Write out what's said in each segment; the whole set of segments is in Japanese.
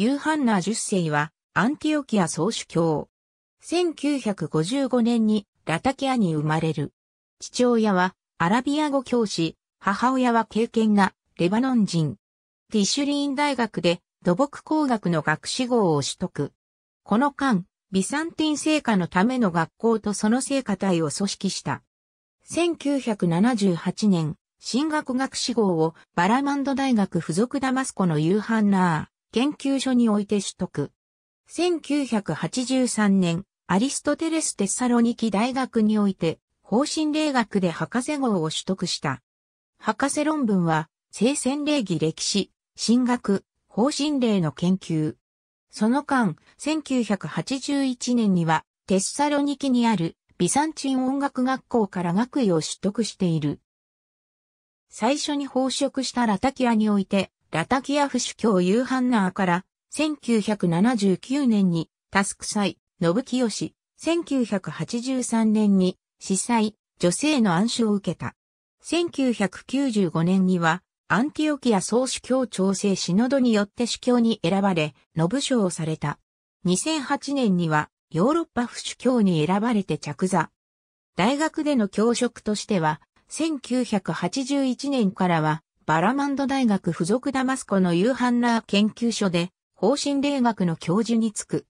ユーハンナ10世はアンティオキア総主教。1955年にラタキアに生まれる。父親はアラビア語教師、母親は敬虔なレバノン人。ティシュリーン大学で土木工学の学士号を取得。この間、ビサンティン聖火のための学校とその聖火隊を組織した。1978年、進学学士号をバラマンド大学附属ダマスコのユーハンナー、研究所において取得。1983年、アリストテレス・テサロニキ大学において、方針霊学で博士号を取得した。博士論文は、聖戦礼儀歴史、神学、方針霊の研究。その間、1981年には、テッサロニキにある、ビサンチン音楽学校から学位を取得している。最初に飽職したラタキアにおいて、ラタキアフ主教ユーハンナーから、1979年に、タスク祭、信清、1983年に、司祭、女性の暗唱を受けた。1995年には、アンティオキア総主教調整シノドによって主教に選ばれ、ノブ賞をされた。2008年には、ヨーロッパ府主教に選ばれて着座。大学での教職としては、1981年からは、バラマンド大学附属ダマスコのユーハンラー研究所で方針霊学の教授に就く。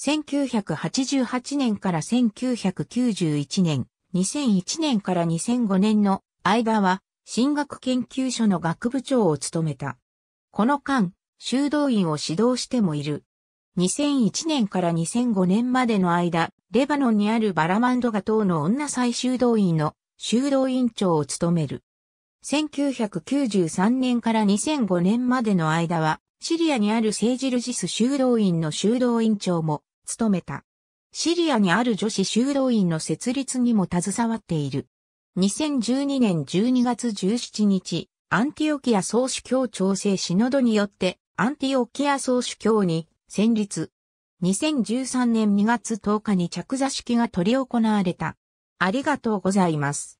1988年から1991年、2001年から2005年の間は、進学研究所の学部長を務めた。この間、修道院を指導してもいる。2001年から2005年までの間、レバノンにあるバラマンドガ島の女祭修道院の修道院長を務める。1993年から2005年までの間は、シリアにある政治ルジス修道院の修道院長も務めた。シリアにある女子修道院の設立にも携わっている。2012年12月17日、アンティオキア総主教調整シノドによって、アンティオキア総主教に戦立。2013年2月10日に着座式が取り行われた。ありがとうございます。